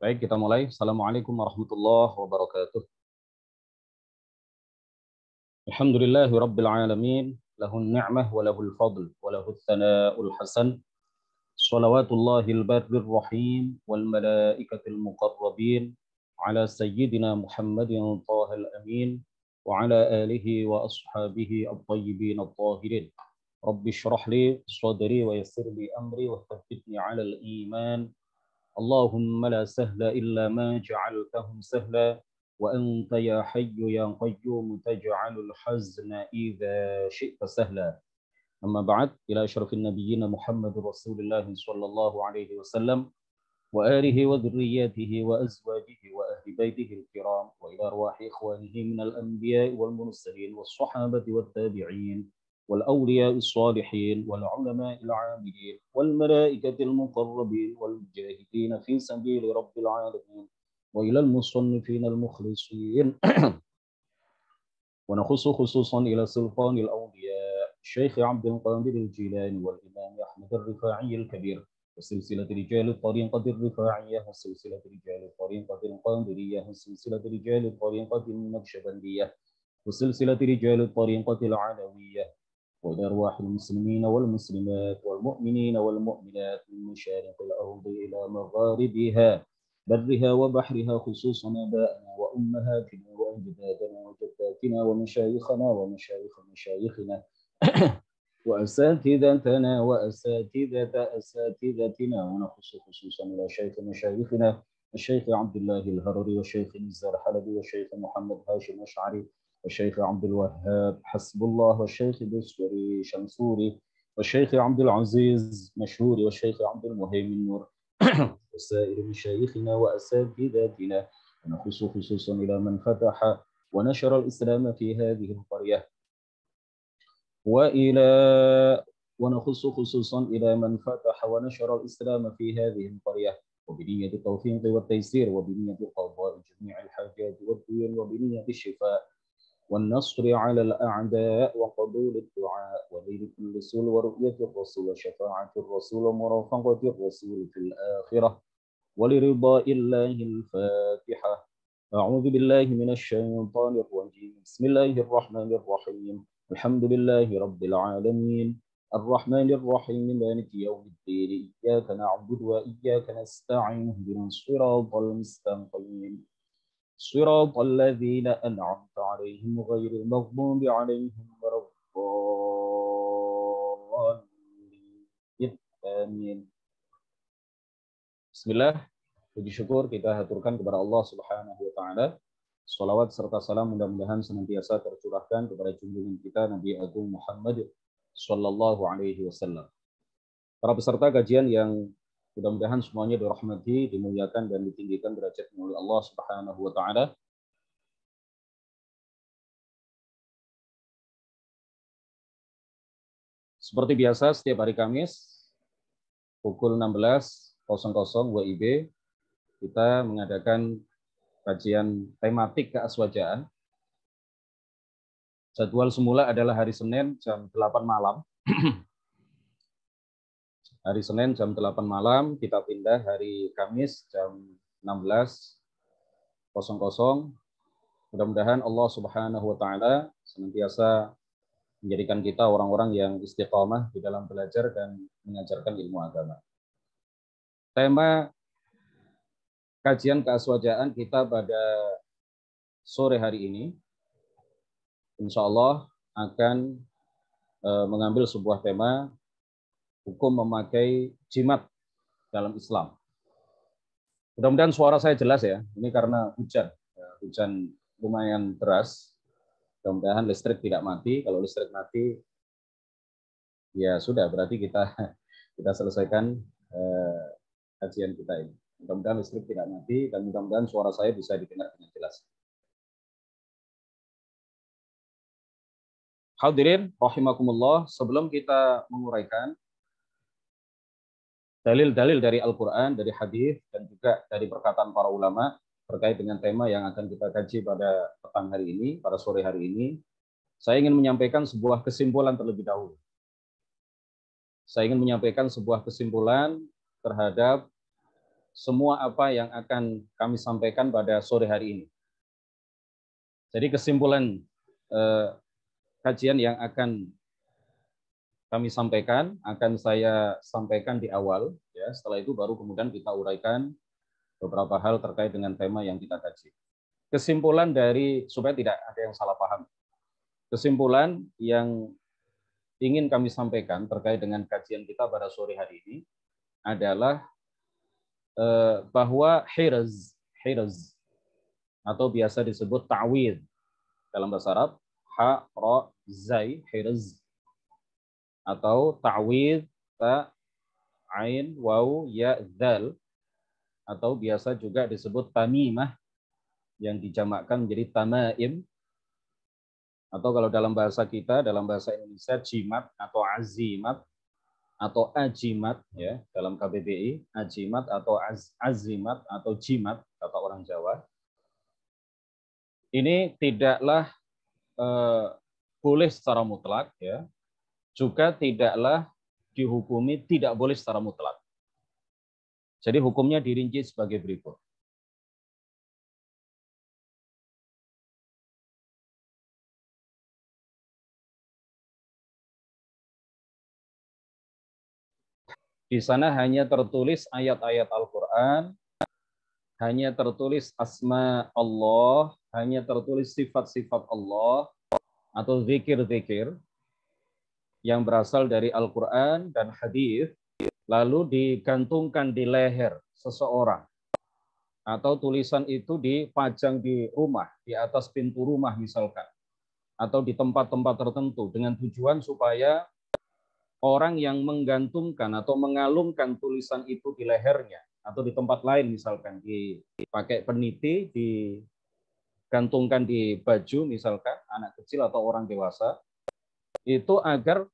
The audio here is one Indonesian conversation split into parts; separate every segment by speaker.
Speaker 1: Baik, kita mulai. Assalamualaikum warahmatullahi
Speaker 2: wabarakatuh.
Speaker 1: Alhamdulillahi rabbil alamin.
Speaker 2: Lahun ni'mah wa lahul fadl wa lahul thana'ul hasan. al-barbir rahim wal malaikatil muqarrabin ala sayyidina Muhammadin tahil amin wa ala alihi wa ashabihi at-tayyibin at-tahirin. Rabbi syrah li sadri wa yassir li amri wa tafidni ala al-iman اللهم لا سهل إلا ما جعلته سهلا وأنت يا حي يا قيوم تجعل الحزن إذا شئت سهلا أما بعد إلى أشرف النبيين محمد رسول الله صلى الله عليه وسلم وآله وذرياته وأزواجه وأهل بيته الكرام وإلى أرواح إخوانه من الأنبياء والمرسلين والصحابة والتابعين والأولياء الصالحين والعلماء العاملين والملائكة المقربين والمجاهدين في سبيل رب العالمين وإلى المصنفين المخلصين ونخص خصوصا إلى سلطان الأولياء الشيخ عبد القادر الجيلاني والإمام أحمد الرفاعي الكبير وسلسلة رجال الطريقة الرفاعية وسلسلة رجال الطريقة القادرية وسلسلة رجال الطريقة النقشبندية وسلسلة رجال الطريقة العلوية ولارواح المسلمين والمسلمات والمؤمنين والمؤمنات من مشارق
Speaker 3: الأرض إلى
Speaker 2: مغاربها برها وبحرها خصوصا آبائنا وأمهاتنا وأجدادنا وجداتنا ومشايخنا ومشايخ مشايخنا وأساتذتنا وأساتذة أساتذتنا ونخص خصوصا إلى شيخ مشايخنا الشيخ عبد الله الهرري والشيخ نزار حلبي والشيخ محمد هاشم أشعري والشيخ عبد الوهاب حسب الله والشيخ بشري شمسوري والشيخ عبد العزيز مشهوري والشيخ عبد المهيمن نور وسائر مشايخنا وأساتذتنا ونخص خصوصا إلى من فتح ونشر الإسلام في هذه القرية وإلى ونخص خصوصا إلى من فتح ونشر الإسلام في هذه القرية وبنية التوفيق والتيسير وبنية قضاء جميع الحاجات والديون وبنية الشفاء والنصر على الأعداء وقبول الدعاء كل الرسول ورؤية الرسول وشفاعة الرسول ومرافقة الرسول في الآخرة ولرضاء الله الفاتحة أعوذ بالله من الشيطان الرجيم بسم الله الرحمن الرحيم الحمد لله رب العالمين الرحمن الرحيم مالك يوم الدين إياك نعبد وإياك نستعين اهدنا الصراط المستقيم صراط الذين أنعمت عليهم غير المغضوب عليهم ولا الضالين Bismillah, puji syukur kita haturkan kepada Allah Subhanahu wa taala. Salawat serta salam mudah-mudahan senantiasa tercurahkan kepada junjungan kita Nabi Agung Muhammad sallallahu alaihi wasallam. Para peserta kajian yang Mudah-mudahan semuanya dirahmati, dimuliakan dan ditinggikan derajat oleh Allah Subhanahu wa taala. Seperti biasa setiap hari Kamis pukul 16.00 WIB kita mengadakan kajian tematik keaswajaan. Jadwal semula adalah hari Senin jam 8 malam Hari Senin jam 8 malam, kita pindah hari Kamis jam 16.00. Mudah-mudahan Allah Subhanahu wa taala senantiasa menjadikan kita orang-orang yang istiqomah di dalam belajar dan mengajarkan ilmu agama. Tema kajian keaswajaan kita pada sore hari ini, insya Allah akan eh, mengambil sebuah tema hukum memakai jimat dalam Islam. Mudah-mudahan suara saya jelas ya. Ini karena hujan. Ya, hujan lumayan deras. Mudah-mudahan listrik tidak mati. Kalau listrik mati, ya sudah. Berarti kita kita selesaikan eh,
Speaker 1: kajian kita ini. Mudah-mudahan listrik tidak mati dan mudah-mudahan suara saya bisa didengar dengan jelas. Hadirin,
Speaker 2: rahimakumullah. Sebelum kita menguraikan dalil-dalil dari Al-Quran, dari hadis dan juga dari perkataan para ulama terkait dengan tema yang akan kita kaji pada petang hari ini, pada sore hari ini. Saya ingin menyampaikan sebuah kesimpulan terlebih dahulu. Saya ingin menyampaikan sebuah kesimpulan terhadap semua apa yang akan kami sampaikan pada sore hari ini. Jadi kesimpulan eh, kajian yang akan kami sampaikan akan saya sampaikan di awal ya setelah itu baru kemudian kita uraikan beberapa hal terkait dengan tema yang kita kaji kesimpulan dari supaya tidak ada yang salah paham kesimpulan yang ingin kami sampaikan terkait dengan kajian kita pada sore hari ini adalah eh, bahwa hirz hirz atau biasa disebut ta'wid dalam bahasa Arab ha ra zai hirz atau ta'wid ta ain wau ya zal atau biasa juga disebut tamimah yang dijamakkan menjadi tamaim atau kalau dalam bahasa kita dalam bahasa Indonesia jimat atau azimat atau ajimat ya dalam KBBI ajimat atau az, azimat atau jimat kata orang Jawa ini tidaklah eh, boleh secara mutlak ya juga tidaklah dihukumi tidak boleh secara mutlak. Jadi hukumnya dirinci sebagai berikut.
Speaker 1: Di sana hanya tertulis
Speaker 2: ayat-ayat Al-Quran, hanya tertulis asma Allah, hanya tertulis sifat-sifat Allah, atau zikir-zikir, yang berasal dari Al-Quran dan hadis lalu digantungkan di leher seseorang atau tulisan itu dipajang di rumah, di atas pintu rumah misalkan, atau di tempat-tempat tertentu dengan tujuan supaya orang yang menggantungkan atau mengalungkan tulisan itu di lehernya atau di tempat lain misalkan dipakai peniti digantungkan di baju misalkan anak kecil atau orang dewasa itu agar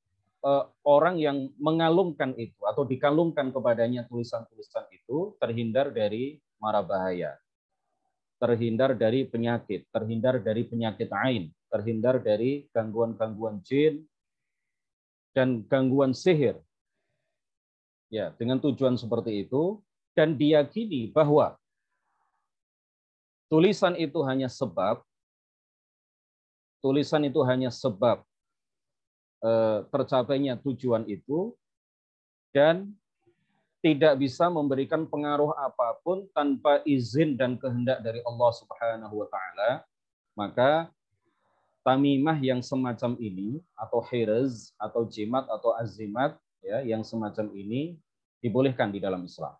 Speaker 2: eh, orang yang mengalungkan itu atau dikalungkan kepadanya tulisan-tulisan itu terhindar dari mara bahaya, terhindar dari penyakit, terhindar dari penyakit ain, terhindar dari gangguan-gangguan jin dan gangguan sihir. Ya, dengan tujuan seperti itu dan diyakini bahwa tulisan itu hanya sebab tulisan itu hanya sebab Eh, tercapainya tujuan itu dan tidak bisa memberikan pengaruh apapun tanpa izin dan kehendak dari Allah Subhanahu wa taala maka tamimah yang semacam ini atau hirz atau jimat atau azimat ya yang semacam ini dibolehkan di dalam Islam.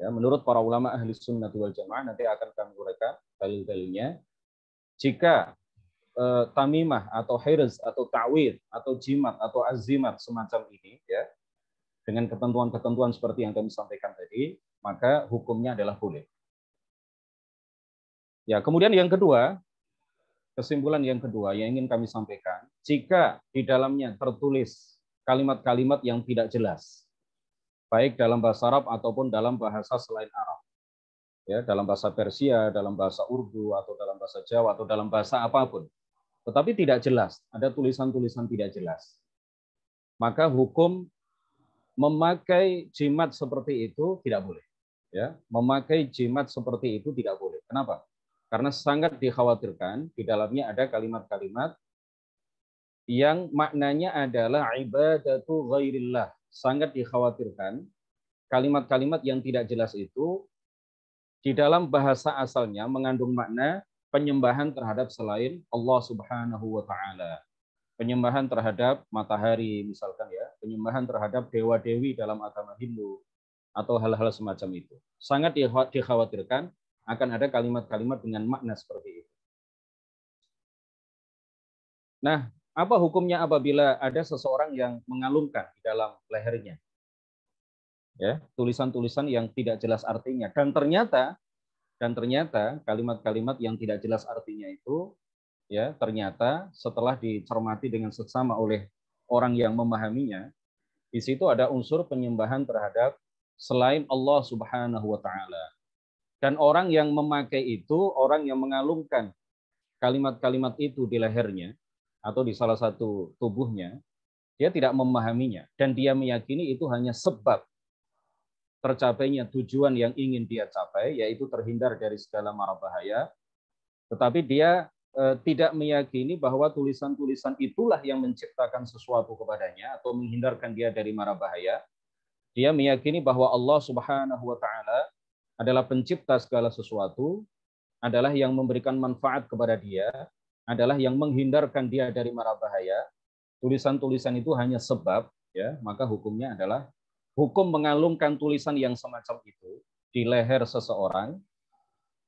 Speaker 2: Ya, menurut para ulama ahli sunnah wal jamaah nanti akan kami uraikan dalil-dalilnya. Jika Eh, tamimah atau hirz atau Tawid atau jimat atau azimat semacam ini ya dengan ketentuan-ketentuan seperti yang kami sampaikan tadi, maka hukumnya adalah boleh. Ya, kemudian yang kedua, kesimpulan yang kedua yang ingin kami sampaikan, jika di dalamnya tertulis kalimat-kalimat yang tidak jelas, baik dalam bahasa Arab ataupun dalam bahasa selain Arab. Ya, dalam bahasa Persia, dalam bahasa Urdu atau dalam bahasa Jawa atau dalam bahasa apapun tetapi tidak jelas, ada tulisan-tulisan tidak jelas. Maka hukum memakai jimat seperti itu tidak boleh. Ya, memakai jimat seperti itu tidak boleh. Kenapa? Karena sangat dikhawatirkan di dalamnya ada kalimat-kalimat yang maknanya adalah ibadatu ghairillah. Sangat dikhawatirkan kalimat-kalimat yang tidak jelas itu di dalam bahasa asalnya mengandung makna penyembahan terhadap selain Allah Subhanahu wa taala. Penyembahan terhadap matahari misalkan ya, penyembahan terhadap dewa-dewi dalam agama Hindu atau hal-hal semacam itu. Sangat dikhawatirkan akan ada kalimat-kalimat dengan makna seperti itu. Nah, apa hukumnya apabila ada seseorang yang mengalungkan di dalam lehernya? Ya, tulisan-tulisan yang tidak jelas artinya dan ternyata dan ternyata kalimat-kalimat yang tidak jelas artinya itu ya ternyata setelah dicermati dengan seksama oleh orang yang memahaminya, di situ ada unsur penyembahan terhadap selain Allah Subhanahu wa taala. Dan orang yang memakai itu orang yang mengalungkan kalimat-kalimat itu di lehernya atau di salah satu tubuhnya, dia tidak memahaminya dan dia meyakini itu hanya sebab tercapainya tujuan yang ingin dia capai, yaitu terhindar dari segala mara bahaya, tetapi dia eh, tidak meyakini bahwa tulisan-tulisan itulah yang menciptakan sesuatu kepadanya atau menghindarkan dia dari mara bahaya. Dia meyakini bahwa Allah Subhanahu wa taala adalah pencipta segala sesuatu, adalah yang memberikan manfaat kepada dia, adalah yang menghindarkan dia dari mara bahaya. Tulisan-tulisan itu hanya sebab, ya, maka hukumnya adalah hukum mengalungkan tulisan yang semacam itu di leher seseorang,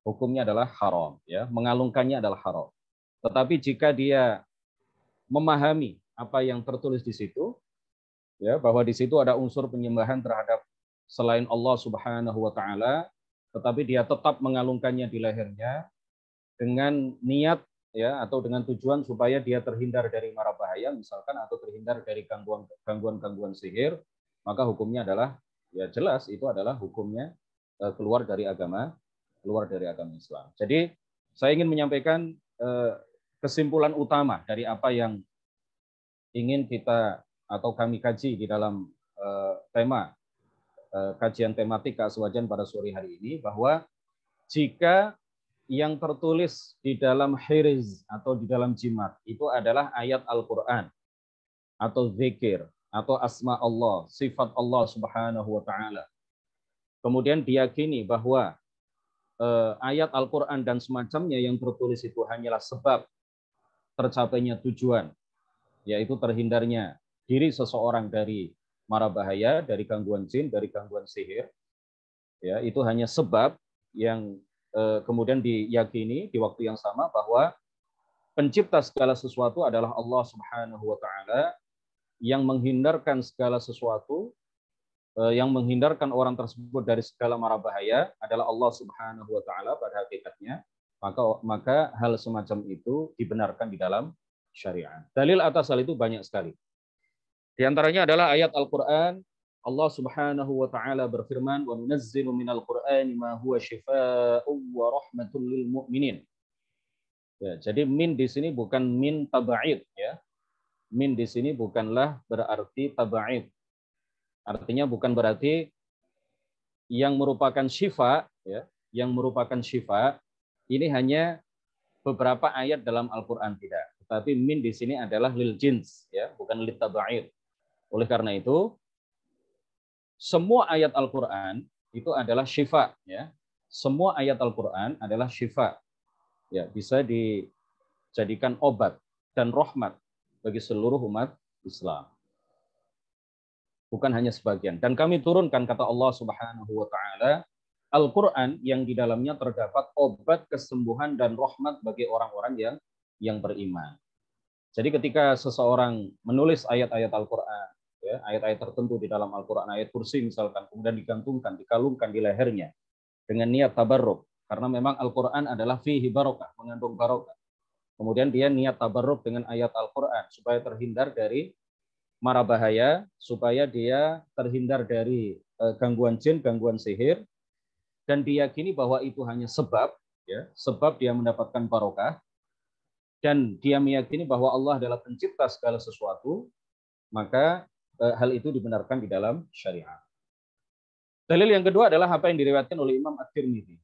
Speaker 2: hukumnya adalah haram. Ya, mengalungkannya adalah haram. Tetapi jika dia memahami apa yang tertulis di situ, ya bahwa di situ ada unsur penyembahan terhadap selain Allah Subhanahu wa taala, tetapi dia tetap mengalungkannya di lehernya dengan niat ya atau dengan tujuan supaya dia terhindar dari mara bahaya misalkan atau terhindar dari gangguan gangguan gangguan sihir maka hukumnya adalah ya jelas itu adalah hukumnya eh, keluar dari agama keluar dari agama Islam. Jadi saya ingin menyampaikan eh, kesimpulan utama dari apa yang ingin kita atau kami kaji di dalam eh, tema kajian tematik keaswajan pada sore hari ini bahwa jika yang tertulis di dalam hiriz atau di dalam jimat itu adalah ayat Al-Qur'an atau zikir atau asma Allah, sifat Allah Subhanahu wa taala. Kemudian diyakini bahwa eh, ayat Al-Qur'an dan semacamnya yang tertulis itu hanyalah sebab tercapainya tujuan, yaitu terhindarnya diri seseorang dari mara bahaya, dari gangguan jin, dari gangguan sihir. Ya, itu hanya sebab yang eh, kemudian diyakini di waktu yang sama bahwa pencipta segala sesuatu adalah Allah Subhanahu wa taala yang menghindarkan segala sesuatu eh, yang menghindarkan orang tersebut dari segala mara bahaya adalah Allah Subhanahu wa taala pada hakikatnya maka maka hal semacam itu dibenarkan di dalam syariat. Dalil atas hal itu banyak sekali. Di antaranya adalah ayat Al-Qur'an Allah Subhanahu wa taala berfirman wa nunazzilu minal qur'ani ma huwa syifaa'un wa rahmatul lil mu'minin. Ya, jadi min di sini bukan min tabaid ya, min di sini bukanlah berarti tabaid. Artinya bukan berarti yang merupakan syifa, ya, yang merupakan syifa, ini hanya beberapa ayat dalam Al-Quran tidak. Tetapi min di sini adalah lil jins, ya, bukan lil tabaid. Oleh karena itu, semua ayat Al-Quran itu adalah syifa. Ya. Semua ayat Al-Quran adalah syifa. Ya, bisa dijadikan obat dan rahmat bagi seluruh umat Islam. Bukan hanya sebagian. Dan kami turunkan kata Allah Subhanahu wa taala Al-Qur'an yang di dalamnya terdapat obat kesembuhan dan rahmat bagi orang-orang yang yang beriman. Jadi ketika seseorang menulis ayat-ayat Al-Qur'an, ya, ayat-ayat tertentu di dalam Al-Qur'an, ayat kursi misalkan, kemudian digantungkan, dikalungkan di lehernya dengan niat tabarruk karena memang Al-Qur'an adalah fihi barokah, mengandung barokah. Kemudian dia niat tabarruk dengan ayat Al-Quran supaya terhindar dari mara bahaya, supaya dia terhindar dari eh, gangguan jin, gangguan sihir, dan diyakini bahwa itu hanya sebab, ya, sebab dia mendapatkan barokah, dan dia meyakini bahwa Allah adalah pencipta segala sesuatu, maka eh, hal itu dibenarkan di dalam syariat. Dalil yang kedua adalah apa yang diriwayatkan oleh Imam At-Tirmidzi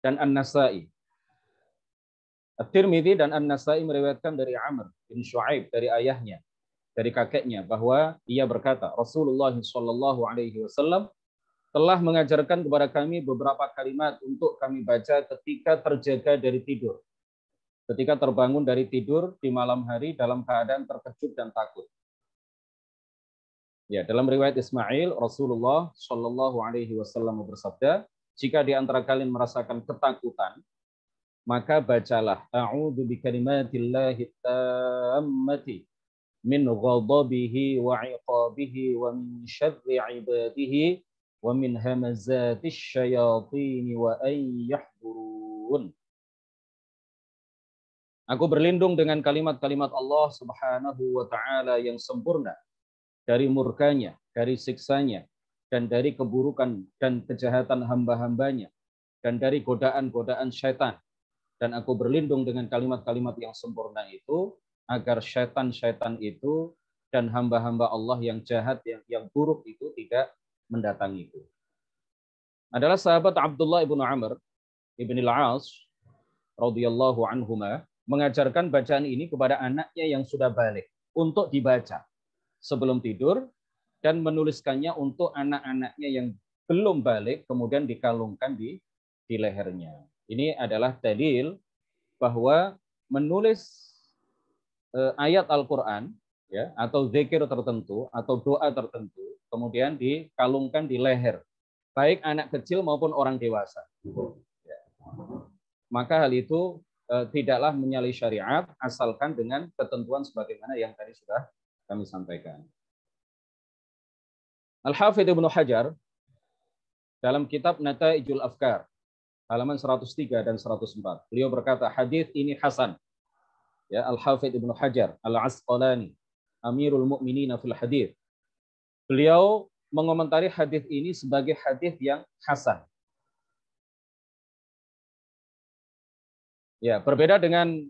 Speaker 2: dan An-Nasa'i At-Tirmidzi dan An-Nasai meriwayatkan dari Amr bin Shu'aib dari ayahnya, dari kakeknya bahwa ia berkata, Rasulullah Shallallahu alaihi wasallam telah mengajarkan kepada kami beberapa kalimat untuk kami baca ketika terjaga dari tidur. Ketika terbangun dari tidur di malam hari dalam keadaan terkejut dan takut. Ya, dalam riwayat Ismail, Rasulullah Shallallahu alaihi wasallam bersabda, jika di antara kalian merasakan ketakutan, maka bacalah a'udzu bikalimatillahi tammati min ghadabihi wa iqabihi wa min syarri ibadihi wa min hamazatis syayatin wa ay yahdurun Aku berlindung dengan kalimat-kalimat Allah Subhanahu wa taala yang sempurna dari murkanya, dari siksanya, dan dari keburukan dan kejahatan hamba-hambanya, dan dari godaan-godaan syaitan dan aku berlindung dengan kalimat-kalimat yang sempurna itu agar syaitan-syaitan itu dan hamba-hamba Allah yang jahat yang yang buruk itu tidak mendatangi itu Adalah sahabat Abdullah ibnu Amr ibn al-As radhiyallahu anhuma mengajarkan bacaan ini kepada anaknya yang sudah balik untuk dibaca sebelum tidur dan menuliskannya untuk anak-anaknya yang belum balik kemudian dikalungkan di di lehernya. Ini adalah dalil bahwa menulis eh, ayat Al-Qur'an ya atau zikir tertentu atau doa tertentu kemudian dikalungkan di leher baik anak kecil maupun orang dewasa. Ya. Maka hal itu eh, tidaklah menyalahi syariat asalkan dengan ketentuan sebagaimana yang tadi sudah kami sampaikan. Al-Hafidh Ibnu Hajar dalam kitab Nataijul Afkar halaman 103 dan 104. Beliau berkata, hadis ini hasan. Ya, Al-Hafidh Ibnu Hajar Al-Asqalani, Amirul Mukminin fil hadis. Beliau mengomentari hadis ini
Speaker 1: sebagai hadis yang hasan.
Speaker 2: Ya, berbeda dengan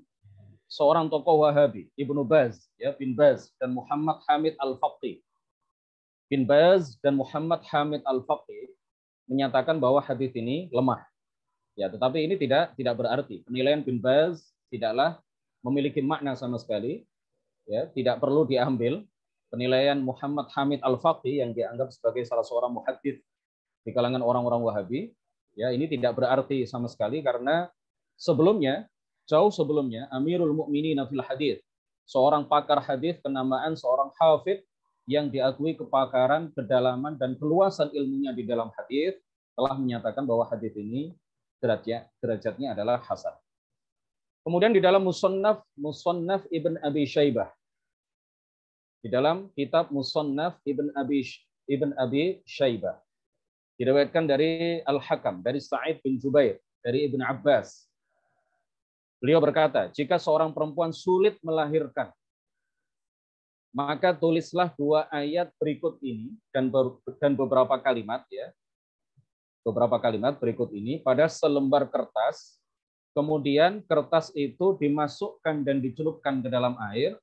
Speaker 2: seorang tokoh Wahabi, Ibnu Baz, ya, bin Baz dan Muhammad Hamid Al-Faqih. Bin Baz dan Muhammad Hamid Al-Faqih menyatakan bahwa hadis ini lemah. Ya, tetapi ini tidak tidak berarti penilaian bin Baz tidaklah memiliki makna sama sekali. Ya, tidak perlu diambil penilaian Muhammad Hamid Al-Faqih yang dianggap sebagai salah seorang muhadid di kalangan orang-orang Wahabi. Ya, ini tidak berarti sama sekali karena sebelumnya, jauh sebelumnya Amirul Mukminin fil hadis, seorang pakar hadis kenamaan seorang hafid yang diakui kepakaran, kedalaman dan keluasan ilmunya di dalam hadis telah menyatakan bahwa hadis ini derajat derajatnya adalah hasan. Kemudian di dalam Musannaf Musannaf Ibn Abi Syaibah. Di dalam kitab Musannaf Ibn Abi Ibn Abi Syaibah. Diriwayatkan dari Al-Hakam, dari Sa'id bin Jubair, dari Ibn Abbas. Beliau berkata, jika seorang perempuan sulit melahirkan, maka tulislah dua ayat berikut ini dan dan beberapa kalimat ya beberapa kalimat berikut ini pada selembar kertas. Kemudian kertas itu dimasukkan dan dicelupkan ke dalam air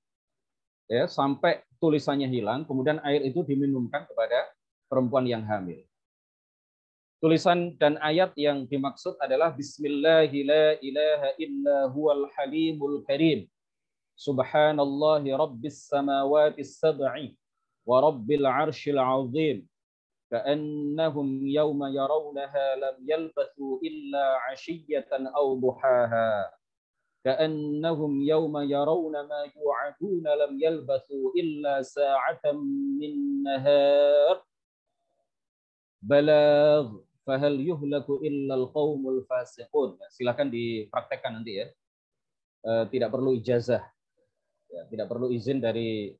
Speaker 2: ya sampai tulisannya hilang, kemudian air itu diminumkan kepada perempuan yang hamil. Tulisan dan ayat yang dimaksud adalah Bismillahirrahmanirrahim. Subhanallahi rabbis samawati sab'i wa rabbil arshil azim كأنهم يوم يرونها لم يلبثوا إلا عشية أو ضحاها كأنهم يوم يرون ما يوعدون لم يلبثوا إلا ساعة من نهار بلاغ fahal yuhlaku illal qaumul fasiqun. Silakan dipraktekkan nanti ya. Eh، tidak perlu ijazah. Ya، tidak perlu izin dari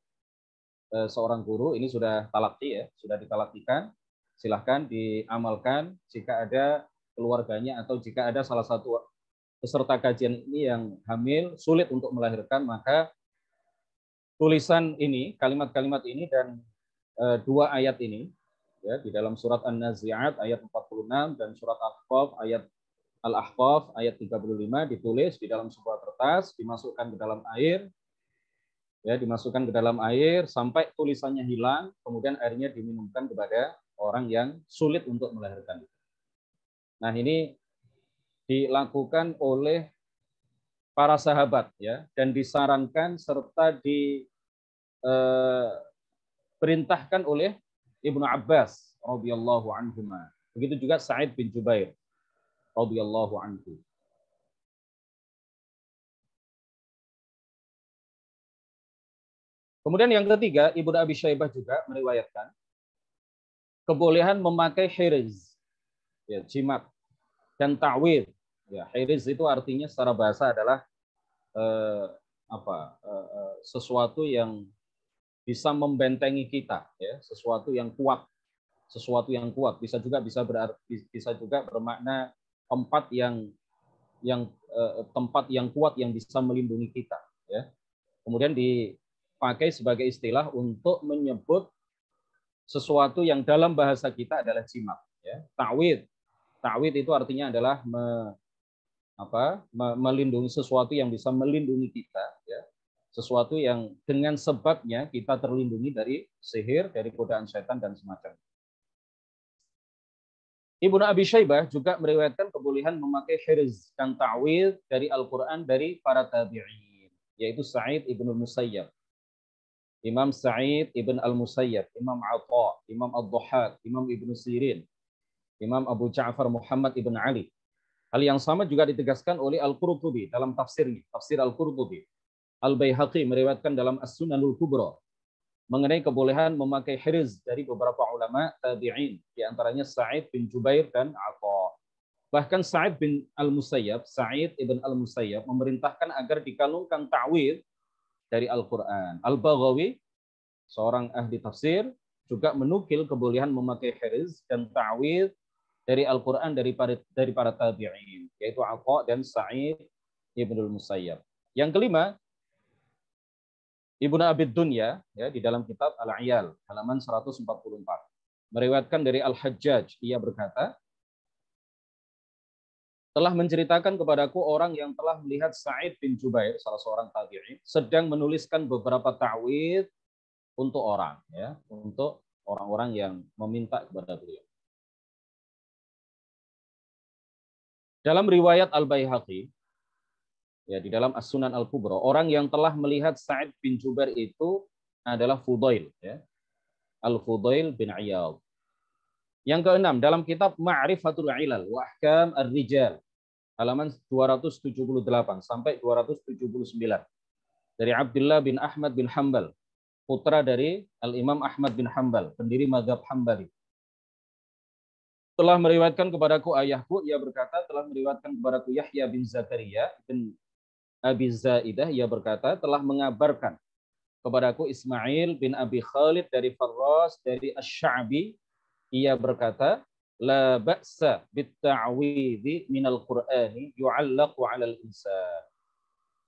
Speaker 2: eh، seorang guru. Ini sudah talakti ya, sudah ditalaktikan silahkan diamalkan jika ada keluarganya atau jika ada salah satu peserta kajian ini yang hamil sulit untuk melahirkan maka tulisan ini kalimat-kalimat ini dan e, dua ayat ini ya di dalam surat An-Nazi'at ayat 46 dan surat Al-Ahqaf ayat Al-Ahqaf ayat 35 ditulis di dalam sebuah kertas dimasukkan ke dalam air ya dimasukkan ke dalam air sampai tulisannya hilang kemudian airnya diminumkan kepada orang yang sulit untuk melahirkan. Nah, ini dilakukan oleh para sahabat ya dan disarankan serta diperintahkan perintahkan oleh Ibnu Abbas radhiyallahu anhu. Begitu juga Sa'id bin Jubair radhiyallahu anhu. Kemudian yang ketiga, Ibnu Abi Syaibah juga meriwayatkan kebolehan memakai hiriz, ya, jimat, dan ta'wid. Ya, hiriz itu artinya secara bahasa adalah eh, apa eh, eh, sesuatu yang bisa membentengi kita, ya, sesuatu yang kuat, sesuatu yang kuat. Bisa juga bisa berarti bisa juga bermakna tempat yang yang eh, tempat yang kuat yang bisa melindungi kita, ya. Kemudian dipakai sebagai istilah untuk menyebut sesuatu yang dalam bahasa kita adalah jimat. Ya. Ta'wid. Ta'wid itu artinya adalah me, apa, me, melindungi sesuatu yang bisa melindungi kita. Ya. Sesuatu yang dengan sebabnya kita terlindungi dari sihir, dari godaan setan, dan semacamnya. Ibnu Abi Syaibah juga meriwayatkan kebolehan memakai hirz dan ta'wid dari Al-Quran dari para tabi'in, yaitu Sa'id Ibnu Musayyab. Imam Sa'id ibn al-Musayyab, Imam Atta, Imam Al dhuhak Imam Ibn Sirin, Imam Abu Ja'far Muhammad ibn Ali. Hal yang sama juga ditegaskan oleh Al-Qurtubi dalam tafsirnya, tafsir Al-Qurtubi. Al-Baihaqi meriwayatkan dalam As-Sunanul Kubra mengenai kebolehan memakai hiriz dari beberapa ulama tabi'in, di antaranya Sa'id bin Jubair dan Atta. Bahkan Sa'id bin Al-Musayyab, Sa'id ibn Al-Musayyab memerintahkan agar dikalungkan ta'wid dari Al-Quran. Al-Baghawi, seorang ahli tafsir, juga menukil kebolehan memakai hiriz dan ta'wil dari Al-Quran dari para, dari para tabi'in, yaitu Aqa dan Sa'id Ibnul Musayyab. Yang kelima, Ibnu Abid Dunya ya, di dalam kitab Al-Iyal, halaman 144. Meriwayatkan dari Al-Hajjaj, ia berkata, telah menceritakan kepadaku orang yang telah melihat Sa'id bin Jubair, salah seorang tabi'i, sedang menuliskan beberapa ta'wid untuk orang, ya, untuk orang-orang yang meminta kepada beliau. Dalam riwayat Al-Baihaqi, ya di dalam As-Sunan Al-Kubra, orang yang telah melihat Sa'id bin Jubair itu adalah Fudail, ya. Al-Fudail bin Iyad. Yang keenam, dalam kitab Ma'rifatul Ilal wa Ahkam Ar-Rijal halaman 278 sampai 279 dari Abdullah bin Ahmad bin Hambal putra dari Al-Imam Ahmad bin Hambal, pendiri mazhab Hambali. Telah meriwayatkan kepadaku ayahku, ia berkata, telah meriwayatkan kepadaku Yahya bin Zakaria bin Abi Zaidah, ia berkata, telah mengabarkan kepadaku Ismail bin Abi Khalid dari Farras, dari Asy'abi Syabi ia berkata, la ba'sa bitta'widhi minal qur'ani yu'allaqu 'alal insan.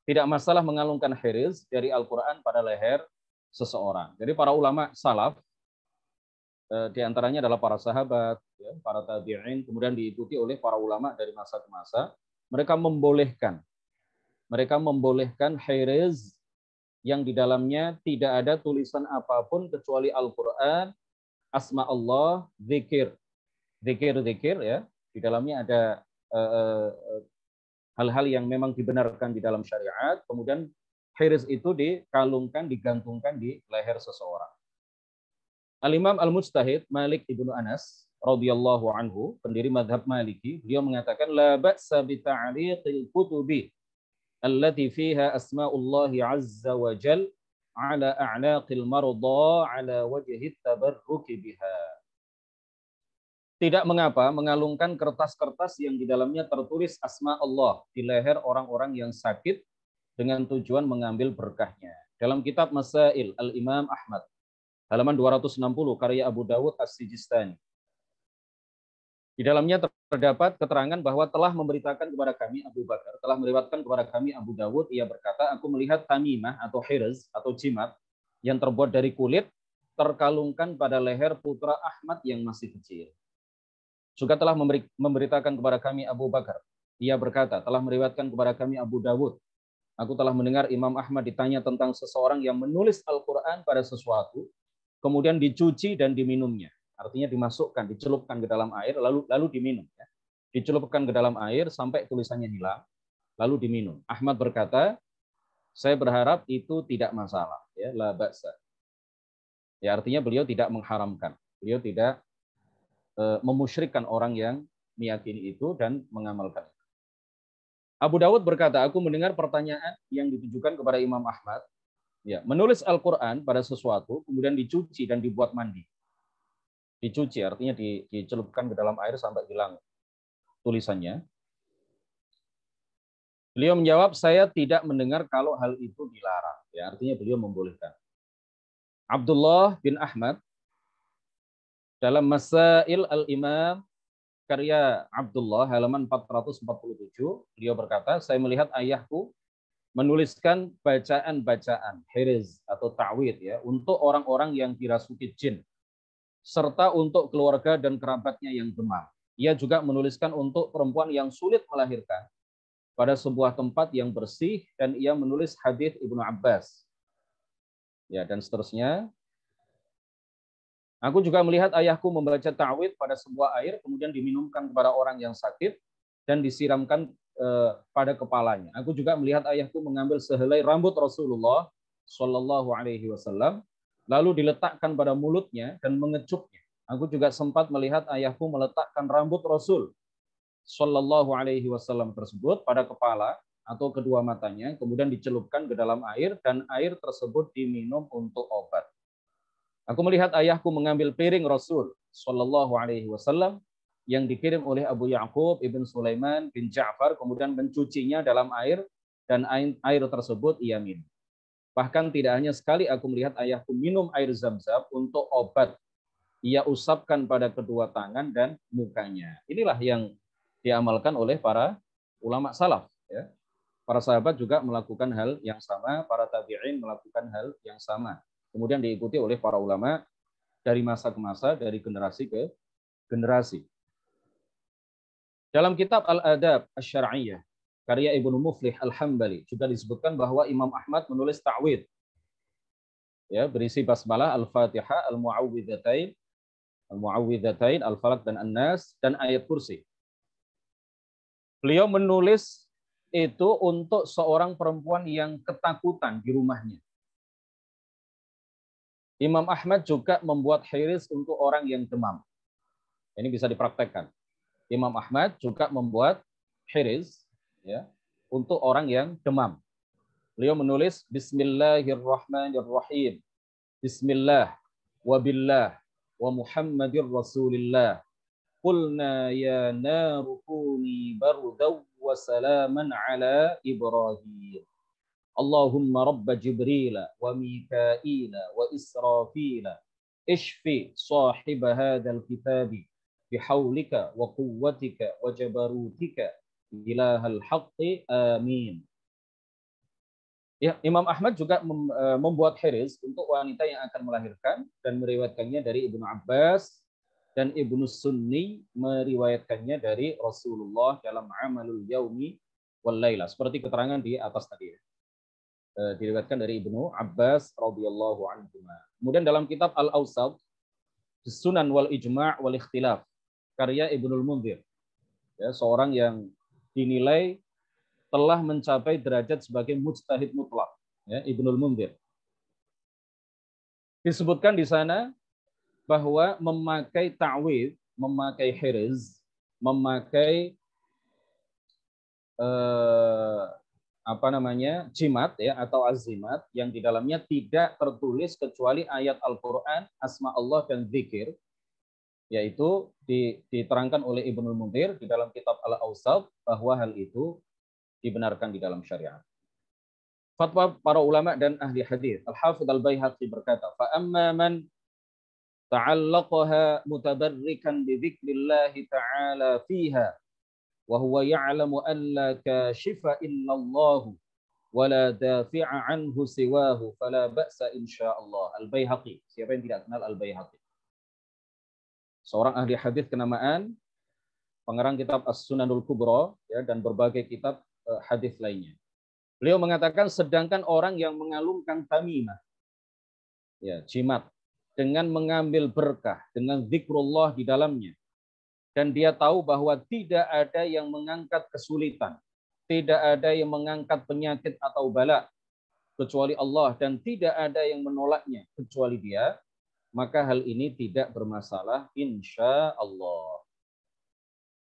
Speaker 2: Tidak masalah mengalungkan hiriz dari Al-Qur'an pada leher seseorang. Jadi para ulama salaf eh, di antaranya adalah para sahabat, ya, para tabi'in, kemudian diikuti oleh para ulama dari masa ke masa, mereka membolehkan mereka membolehkan hiriz yang di dalamnya tidak ada tulisan apapun kecuali Al-Qur'an, asma Allah, zikir, zikir-zikir ya di dalamnya ada eh, eh, hal-hal yang memang dibenarkan di dalam syariat kemudian hiris itu dikalungkan digantungkan di leher seseorang Al Imam Al Mustahid Malik ibnu Anas radhiyallahu anhu pendiri madhab Maliki beliau mengatakan la ba'sa bi ta'liqil kutubi allati fiha asma'ullah azza wa jal ala a'naqil marda ala wajhi tabarruki biha tidak mengapa mengalungkan kertas-kertas yang di dalamnya tertulis asma Allah di leher orang-orang yang sakit dengan tujuan mengambil berkahnya. Dalam kitab Masail Al-Imam Ahmad, halaman 260 karya Abu Dawud As-Sijistani. Di dalamnya terdapat keterangan bahwa telah memberitakan kepada kami Abu Bakar, telah melewatkan kepada kami Abu Dawud, ia berkata, aku melihat tamimah atau hirz atau jimat yang terbuat dari kulit terkalungkan pada leher putra Ahmad yang masih kecil juga telah memberi, memberitakan kepada kami Abu Bakar. Ia berkata, telah meriwayatkan kepada kami Abu Dawud. Aku telah mendengar Imam Ahmad ditanya tentang seseorang yang menulis Al-Quran pada sesuatu, kemudian dicuci dan diminumnya. Artinya dimasukkan, dicelupkan ke dalam air, lalu lalu diminum. Ya. Dicelupkan ke dalam air sampai tulisannya hilang, lalu diminum. Ahmad berkata, saya berharap itu tidak masalah. Ya, la Ya, artinya beliau tidak mengharamkan. Beliau tidak Eh, memusyrikkan orang yang meyakini itu dan mengamalkan Abu Dawud berkata, aku mendengar pertanyaan yang ditujukan kepada Imam Ahmad. Ya, menulis Al-Quran pada sesuatu, kemudian dicuci dan dibuat mandi. Dicuci artinya dicelupkan ke dalam air sampai hilang tulisannya. Beliau menjawab, saya tidak mendengar kalau hal itu dilarang. Ya, artinya beliau membolehkan. Abdullah bin Ahmad dalam Masail Al-Imam karya Abdullah halaman 447 beliau berkata saya melihat ayahku menuliskan bacaan-bacaan hiriz atau ta'wid ya untuk orang-orang yang dirasuki jin serta untuk keluarga dan kerabatnya yang demam. Ia juga menuliskan untuk perempuan yang sulit melahirkan pada sebuah tempat yang bersih dan ia menulis hadis Ibnu Abbas. Ya, dan seterusnya Aku juga melihat ayahku membaca ta'wid pada sebuah air, kemudian diminumkan kepada orang yang sakit, dan disiramkan eh, pada kepalanya. Aku juga melihat ayahku mengambil sehelai rambut Rasulullah Shallallahu Alaihi Wasallam, lalu diletakkan pada mulutnya dan mengecupnya. Aku juga sempat melihat ayahku meletakkan rambut Rasul Shallallahu Alaihi Wasallam tersebut pada kepala atau kedua matanya, kemudian dicelupkan ke dalam air dan air tersebut diminum untuk obat. Aku melihat ayahku mengambil piring Rasul Shallallahu Alaihi Wasallam yang dikirim oleh Abu Yakub ibn Sulaiman bin Ja'far kemudian mencucinya dalam air dan air tersebut ia minum. Bahkan tidak hanya sekali aku melihat ayahku minum air zam-zam untuk obat. Ia usapkan pada kedua tangan dan mukanya. Inilah yang diamalkan oleh para ulama salaf. Ya. Para sahabat juga melakukan hal yang sama, para tabi'in melakukan hal yang sama kemudian diikuti oleh para ulama dari masa ke masa, dari generasi ke generasi. Dalam kitab Al-Adab Asy-Syar'iyyah karya Ibnu Muflih Al-Hambali juga disebutkan bahwa Imam Ahmad menulis ta'wid. Ya, berisi basmalah Al-Fatihah, Al-Mu'awwidzatain, Al-Mu'awwidzatain, Al-Falaq dan An-Nas dan ayat kursi. Beliau menulis itu untuk seorang perempuan yang ketakutan di rumahnya. Imam Ahmad juga membuat hiris untuk orang yang demam. Ini bisa dipraktekkan. Imam Ahmad juga membuat hiris ya, untuk orang yang demam. Beliau menulis Bismillahirrahmanirrahim. Bismillah wa Billah, wa Muhammadir Rasulillah. Qulna ya naru kuni wa salaman ala Ibrahim. اللهم رب جبريل وميكائيل وإسرافيل اشفي صاحب هذا الكتاب بحولك وقوتك وجبروتك إله الحق آمين Ya, Imam Ahmad juga e, membuat hiris untuk wanita yang akan melahirkan dan meriwayatkannya dari Ibnu Abbas dan Ibnu Sunni meriwayatkannya dari Rasulullah dalam amalul yaumi wal laila seperti keterangan di atas tadi. Eh, diriwayatkan dari Ibnu Abbas radhiyallahu anhu. Kemudian dalam kitab Al-Awsat Sunan wal Ijma' wal Ikhtilaf karya Ibnu Munzir. Ya, seorang yang dinilai telah mencapai derajat sebagai mujtahid mutlak, ya, Ibnu Munzir. Disebutkan di sana bahwa memakai ta'wid, memakai hiriz, memakai eh, apa namanya jimat ya atau azimat yang di dalamnya tidak tertulis kecuali ayat Al-Quran, asma Allah dan zikir, yaitu diterangkan oleh ibnu Mundir di dalam kitab Al-Ausab bahwa hal itu dibenarkan di dalam syariat. Fatwa para ulama dan ahli hadis. Al-Hafidz Al-Baihaqi berkata, "Fa amma man ta'allaqaha mutabarrikan bi dzikrillah ta'ala fiha وهو يعلم أن لا كاشف إلا الله ولا دافع عنه سواه فلا بأس إن شاء al البيهقي siapa yang tidak kenal al seorang ahli hadis kenamaan pengarang kitab As-Sunanul Kubra ya dan berbagai kitab eh, hadis lainnya beliau mengatakan sedangkan orang yang mengalungkan tamimah ya jimat dengan mengambil berkah dengan zikrullah di dalamnya dan dia tahu bahwa tidak ada yang mengangkat kesulitan, tidak ada yang mengangkat penyakit atau bala kecuali Allah dan tidak ada yang menolaknya kecuali dia, maka hal ini tidak bermasalah insya Allah.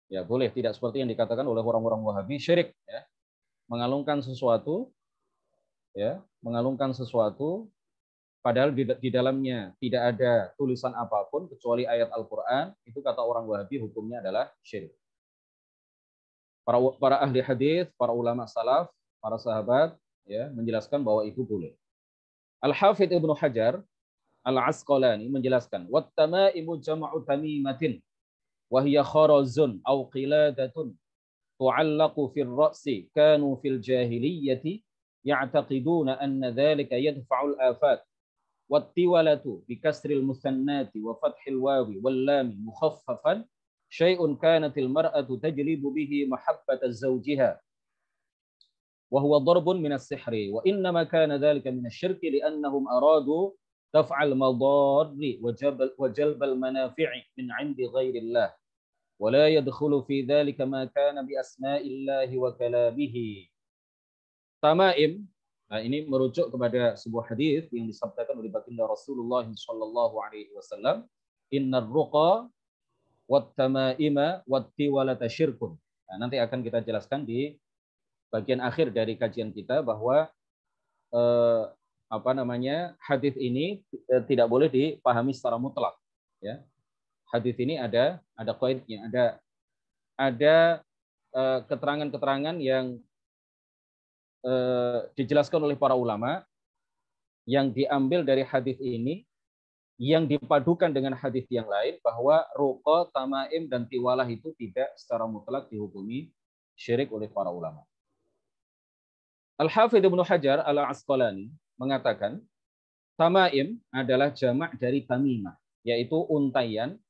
Speaker 2: Ya boleh, tidak seperti yang dikatakan oleh orang-orang Wahabi syirik ya. Mengalungkan sesuatu ya, mengalungkan sesuatu Padahal di, di dalamnya tidak ada tulisan apapun kecuali ayat Al-Quran, itu kata orang Wahabi hukumnya adalah syirik. Para, para ahli hadis, para ulama salaf, para sahabat ya menjelaskan bahwa itu boleh. Al-Hafidh Ibnu Hajar Al-Asqalani menjelaskan, "Wat tamaimu jam'u tamimatin wa hiya kharazun aw qiladatun tu'allaqu fil ra'si kanu fil jahiliyyati ya'taqiduna anna dhalika yadfa'u al-afat والطولة بكسر المثنات وفتح الواو واللام مخففا شيء كانت المرأة تجلب به محبة زوجها وهو ضرب من السحر وإنما كان ذلك من الشرك لأنهم أرادوا دفع المضار وجلب المنافع من عند غير الله ولا يدخل في ذلك ما كان بأسماء الله وكلامه تمائم Nah, ini merujuk kepada sebuah hadis yang disampaikan oleh baginda Rasulullah Shallallahu Alaihi Wasallam, Inna ruqa wat tamaima wat tiwalata syirkun. Nah, nanti akan kita jelaskan di bagian akhir dari kajian kita bahwa eh, apa namanya hadis ini eh, tidak boleh dipahami secara mutlak. Ya, hadis ini ada ada koinnya, ada ada eh, keterangan-keterangan yang Eh, dijelaskan oleh para ulama yang diambil dari hadis ini yang dipadukan dengan hadis yang lain bahwa ruko, tamaim dan tiwalah itu tidak secara mutlak dihukumi syirik oleh para ulama. Al Hafidh Ibnu Hajar Al Asqalani mengatakan tamaim adalah jamak dari tamimah yaitu untayan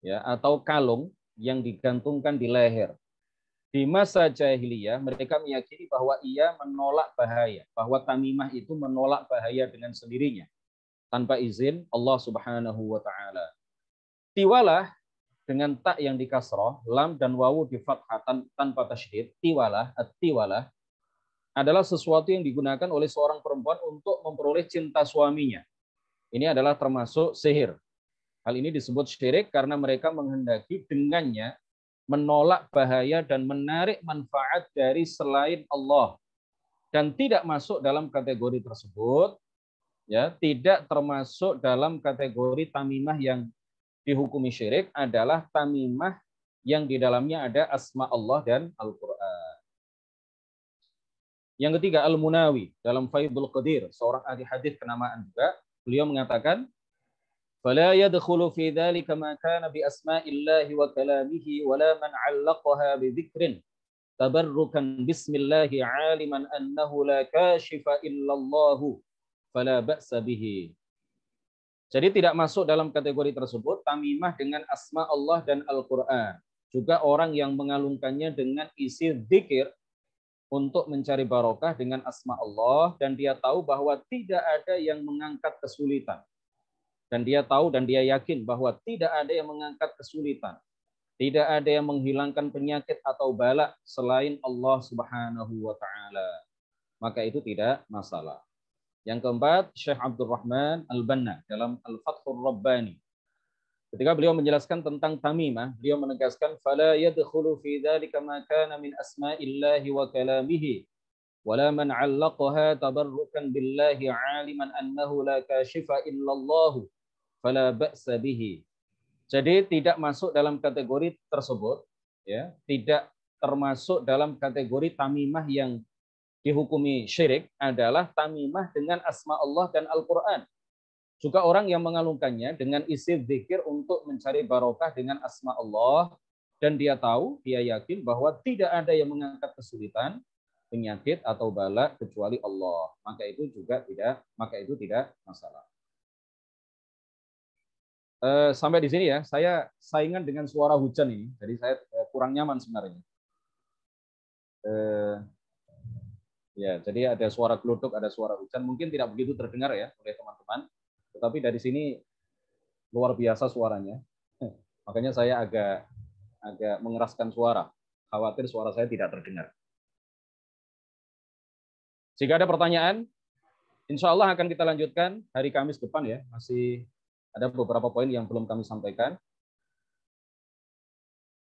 Speaker 2: ya atau kalung yang digantungkan di leher. Di masa jahiliyah mereka meyakini bahwa ia menolak bahaya, bahwa tamimah itu menolak bahaya dengan sendirinya tanpa izin Allah Subhanahu wa taala. Tiwalah dengan tak yang dikasroh, lam dan wawu di fathatan tanpa tasydid, tiwalah, at-tiwalah adalah sesuatu yang digunakan oleh seorang perempuan untuk memperoleh cinta suaminya. Ini adalah termasuk sihir. Hal ini disebut syirik karena mereka menghendaki dengannya menolak bahaya dan menarik manfaat dari selain Allah dan tidak masuk dalam kategori tersebut ya tidak termasuk dalam kategori tamimah yang dihukumi syirik adalah tamimah yang di dalamnya ada asma Allah dan Al-Qur'an. Yang ketiga Al-Munawi dalam Faidul Qadir, seorang ahli hadis kenamaan juga, beliau mengatakan فلا يدخل في ذلك ما كان بأسماء الله وكلامه ولا من علقها بذكر تبركا بسم الله عالما أنه لا كاشف إلا الله فلا بأس به Jadi tidak masuk dalam kategori tersebut tamimah dengan asma Allah dan Al-Quran. Juga orang yang mengalungkannya dengan isi zikir untuk mencari barokah dengan asma Allah dan dia tahu bahwa tidak ada yang mengangkat kesulitan dan dia tahu dan dia yakin bahwa tidak ada yang mengangkat kesulitan, tidak ada yang menghilangkan penyakit atau balak selain Allah Subhanahu wa taala. Maka itu tidak masalah. Yang keempat, Syekh Abdul Rahman Al-Banna dalam Al-Fathur Rabbani. Ketika beliau menjelaskan tentang tamimah, beliau menegaskan fala yadkhulu fi dzalika ma kana min asma'illahi wa kalamihi ولا من علقها تبركا بالله عالما أنه لا كاشف إلا الله فلا بأس به jadi tidak masuk dalam kategori tersebut ya tidak termasuk dalam kategori tamimah yang dihukumi syirik adalah tamimah dengan asma Allah dan Al-Qur'an juga orang yang mengalungkannya dengan isi zikir untuk mencari barokah dengan asma Allah dan dia tahu, dia yakin bahwa tidak ada yang mengangkat kesulitan, penyakit atau bala kecuali Allah. Maka itu juga tidak maka itu tidak masalah. Eh, sampai di sini ya, saya saingan dengan suara hujan ini, jadi saya eh, kurang nyaman sebenarnya. Eh, ya, jadi ada suara geluduk, ada suara hujan, mungkin tidak begitu terdengar ya oleh teman-teman, tetapi dari sini luar biasa suaranya. Makanya saya agak agak mengeraskan suara, khawatir suara saya tidak terdengar. Jika ada pertanyaan, insya Allah akan kita lanjutkan hari Kamis depan ya. Masih ada beberapa poin yang belum kami sampaikan.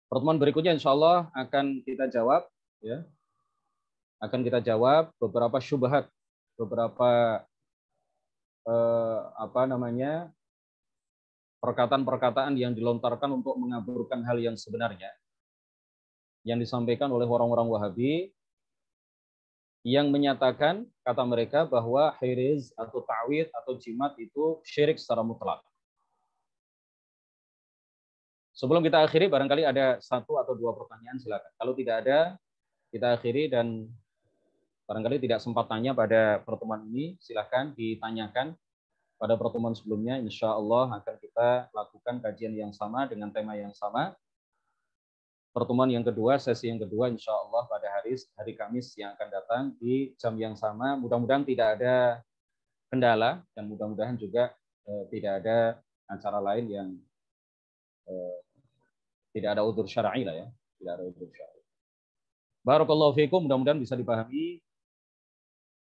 Speaker 2: Pertemuan berikutnya insya Allah akan kita jawab ya. Akan kita jawab beberapa syubhat, beberapa eh, apa namanya perkataan-perkataan yang dilontarkan untuk mengaburkan hal yang sebenarnya yang disampaikan oleh orang-orang Wahabi yang menyatakan kata mereka bahwa hiriz atau ta'wid atau jimat itu syirik secara mutlak. Sebelum kita akhiri, barangkali ada satu atau dua pertanyaan, silakan. Kalau tidak ada, kita akhiri dan barangkali tidak sempat tanya pada pertemuan ini, silakan ditanyakan pada pertemuan sebelumnya. Insya Allah akan kita lakukan kajian yang sama dengan tema yang sama pertemuan yang kedua, sesi yang kedua insya Allah pada hari, hari Kamis yang akan datang di jam yang sama. Mudah-mudahan tidak ada kendala dan mudah-mudahan juga eh, tidak ada acara lain yang eh, tidak ada udur syar'i lah ya, tidak ada udur syar'i. Barakallahu fiqum mudah-mudahan bisa dipahami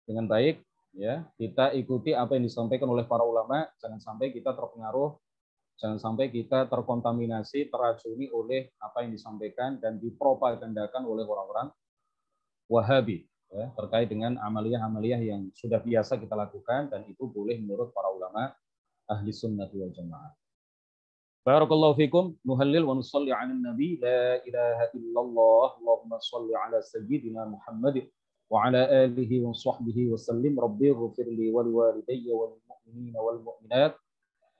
Speaker 2: dengan baik ya. Kita ikuti apa yang disampaikan oleh para ulama, jangan sampai kita terpengaruh Jangan sampai kita terkontaminasi, teracuni oleh apa yang disampaikan dan dipropagandakan oleh orang-orang Wahabi ya, terkait dengan amaliah-amaliah yang sudah biasa kita lakukan dan itu boleh menurut para ulama ahli sunnah wal jamaah. Barakallahu fikum nuhallil wa nusalli ala nabi la ilaha illallah Allahumma salli ala sayyidina Muhammad wa ala alihi wa sahbihi wa sallim rabbi ighfir wal wa liwalidayya wal mu'minina wal mu'minat